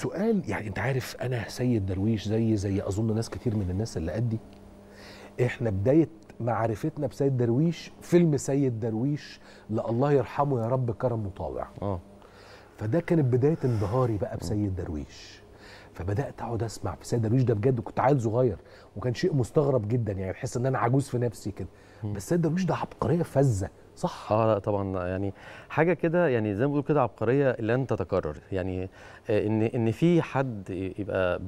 سؤال يعني انت عارف انا سيد درويش زي زي اظن ناس كتير من الناس اللي قدي احنا بدايه معرفتنا بسيد درويش فيلم سيد درويش لالله يرحمه يا رب كرم مطاوع اه فده كانت بدايه انبهاري بقى بسيد درويش فبدات اقعد اسمع في سيد درويش ده بجد كنت عيل صغير وكان شيء مستغرب جدا يعني تحس ان انا عجوز في نفسي كده بس سيد درويش ده عبقريه فذه صح اه لا طبعا يعني حاجه كده يعني زي ما بيقولوا كده عبقريه لن تتكرر يعني آه، ان ان في حد يبقى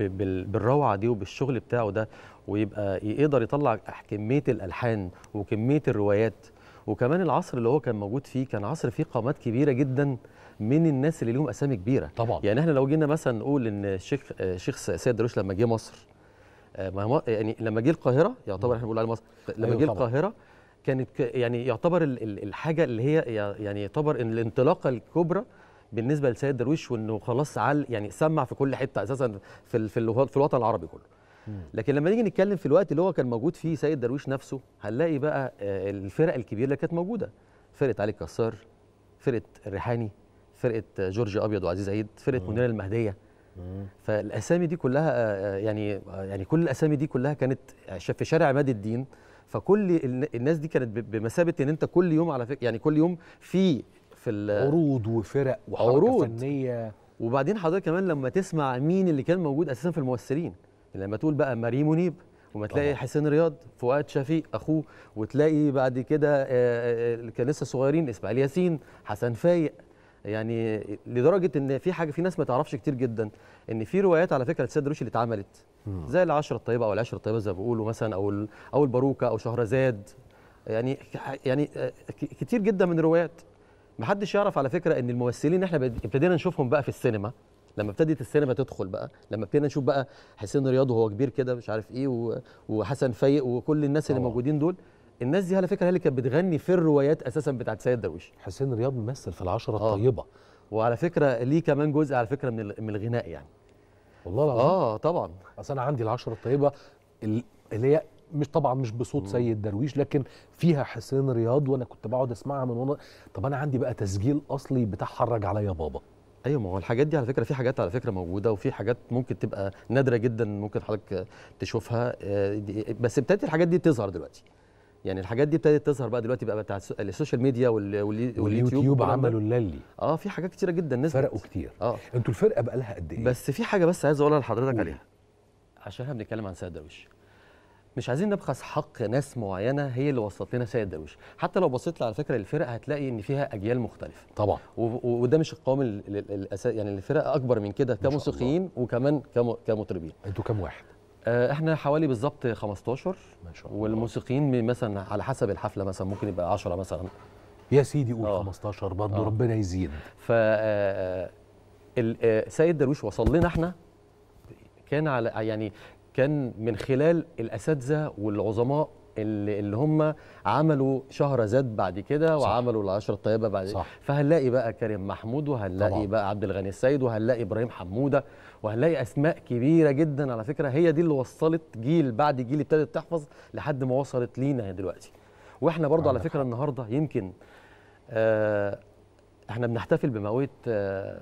بالروعه دي وبالشغل بتاعه ده ويبقى يقدر يطلع كميه الالحان وكميه الروايات وكمان العصر اللي هو كان موجود فيه كان عصر فيه قامات كبيره جدا من الناس اللي لهم اسامي كبيره طبعا يعني احنا لو جينا مثلا نقول ان الشيخ الشيخ سيد درويش لما جه مصر آه، يعني لما جه القاهره يعتبر احنا بنقول على مصر لما أيوة جه القاهره كانت يعني يعتبر الحاجه اللي هي يعني يعتبر ان الانطلاقه الكبرى بالنسبه لسيد درويش وانه خلاص عال يعني سمع في كل حته اساسا في في الوطن العربي كله لكن لما نيجي نتكلم في الوقت اللي هو كان موجود فيه سيد درويش نفسه هنلاقي بقى آه، الفرق الكبيره اللي كانت موجوده فرقه علي كسار فرقه الريحاني فرقه جورجي ابيض وعزيز عيد فرقه منير المهديه فالاسامي دي كلها آه، آه، يعني آه، يعني كل الاسامي دي كلها كانت في شارع عماد الدين فكل الناس دي كانت بمثابه ان انت كل يوم على فكره يعني كل يوم في في عروض وفرق وحركه عروض. فنيه وبعدين حضرتك كمان لما تسمع مين اللي كان موجود اساسا في المؤثرين يعني لما تقول بقى مريم منيب وما تلاقي حسين رياض فؤاد شفيق اخوه وتلاقي بعد كده اللي كان لسه صغيرين اسماعيل ياسين حسن فايق يعني لدرجه ان في حاجه في ناس ما تعرفش كتير جدا ان في روايات على فكره لسيد درويش اللي اتعملت زي العشره الطيبه او العشره الطيبه زي ما بيقولوا مثلا او او الباروكه او شهرزاد يعني يعني كتير جدا من الروايات ما حدش يعرف على فكره ان الممثلين احنا ابتدينا نشوفهم بقى في السينما لما ابتدت السينما تدخل بقى لما ابتدينا نشوف بقى حسين رياض وهو كبير كده مش عارف ايه وحسن فايق وكل الناس اللي موجودين دول الناس دي على فكره هي اللي كانت بتغني في الروايات اساسا بتاعت سيد درويش حسين رياض ممثل في العشره آه. الطيبه وعلى فكره ليه كمان جزء على فكره من من الغناء يعني والله العظيم اه طبعا اصل انا عندي العشره الطيبه اللي هي مش طبعا مش بصوت مم. سيد درويش لكن فيها حسين رياض وانا كنت بقعد اسمعها من وانا طب انا عندي بقى تسجيل اصلي بتاع حرج عليا بابا ايوه ما هو الحاجات دي على فكره في حاجات على فكره موجوده وفي حاجات ممكن تبقى نادره جدا ممكن حضرتك تشوفها آه، بس ابتدت الحاجات دي تظهر دلوقتي يعني الحاجات دي ابتدت تظهر بقى دلوقتي بقى بتاع السوشيال ميديا واليوتيوب واليوتيوب عملوا اللي اه في حاجات كتيره جدا نزلت فرقوا كتير اه انتوا الفرقه بقى لها قد ايه بس في حاجه بس عايز اقولها لحضرتك عليها عشان احنا بنتكلم عن سيد درويش مش عايزين نبخس حق ناس معينه هي اللي وصلت لنا سيد درويش حتى لو بصيت على فكره الفرقه هتلاقي ان فيها اجيال مختلفه طبعا وده مش القوام الاساسي يعني الفرقه اكبر من كده كموسيقيين وكمان كمطربين انتوا كام واحد آه، احنا حوالي بالظبط 15 ما شاء الله والموسيقيين مثلا على حسب الحفله مثلا ممكن يبقى 10 مثلا يا سيدي قول 15 آه. برضه آه. ربنا يزيد ف سيد درويش وصل لنا احنا كان على يعني كان من خلال الاساتذه والعظماء اللي هم عملوا شهر زاد بعد كده وعملوا العشرة الطيبة بعد صح. فهنلاقي بقى كريم محمود وهنلاقي طبعا. بقى عبد الغني السيد وهنلاقي إبراهيم حمودة وهنلاقي أسماء كبيرة جدا على فكرة هي دي اللي وصلت جيل بعد جيل ابتدت تحفظ لحد ما وصلت لينا دلوقتي واحنا برضو على فكرة النهاردة يمكن آه احنا بنحتفل بمويت آه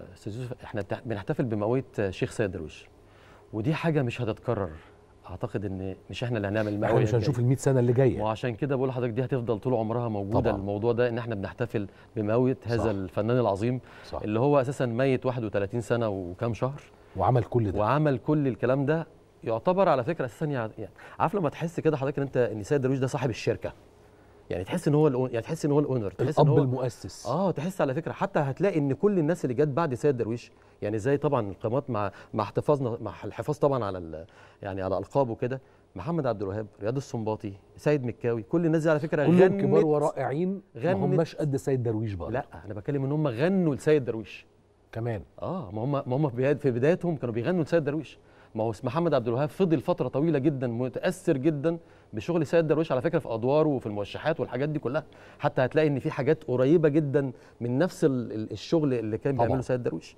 احنا بنحتفل بموت شيخ سيد درويش ودي حاجة مش هتتكرر اعتقد ان مش احنا اللي هنعمل المعمل يعني مش هنشوف ال 100 سنه اللي جايه وعشان كده بقول لحضرتك دي هتفضل طول عمرها موجوده طبعا. الموضوع ده ان احنا بنحتفل بموت هذا صح. الفنان العظيم صح. اللي هو اساسا ميت 31 سنه وكام شهر وعمل كل ده وعمل كل الكلام ده يعتبر على فكره اساسا يعني, يعني عارف لما تحس كده حضرتك ان انت ان سيد درويش ده صاحب الشركه يعني تحس ان هو يعني تحس ان هو الاونر تحس الاب إن هو المؤسس اه تحس على فكره حتى هتلاقي ان كل الناس اللي جت بعد سيد درويش يعني زي طبعا القامات مع مع احتفاظنا مع الحفاظ طبعا على يعني على القابه كده محمد عبد الوهاب رياض السنباطي سيد مكاوي كل الناس دي على فكره كلهم كبار ورائعين ما همش قد سيد درويش بقى لا انا بتكلم ان هم غنوا لسيد درويش كمان اه ما هم ما هم في بدايتهم كانوا بيغنوا لسيد درويش ما هو محمد عبد الوهاب فضل فتره طويله جدا متاثر جدا بشغل سيد درويش على فكره في ادواره وفي الموشحات والحاجات دي كلها حتى هتلاقي ان في حاجات قريبه جدا من نفس الشغل اللي كان بيعمله سيد درويش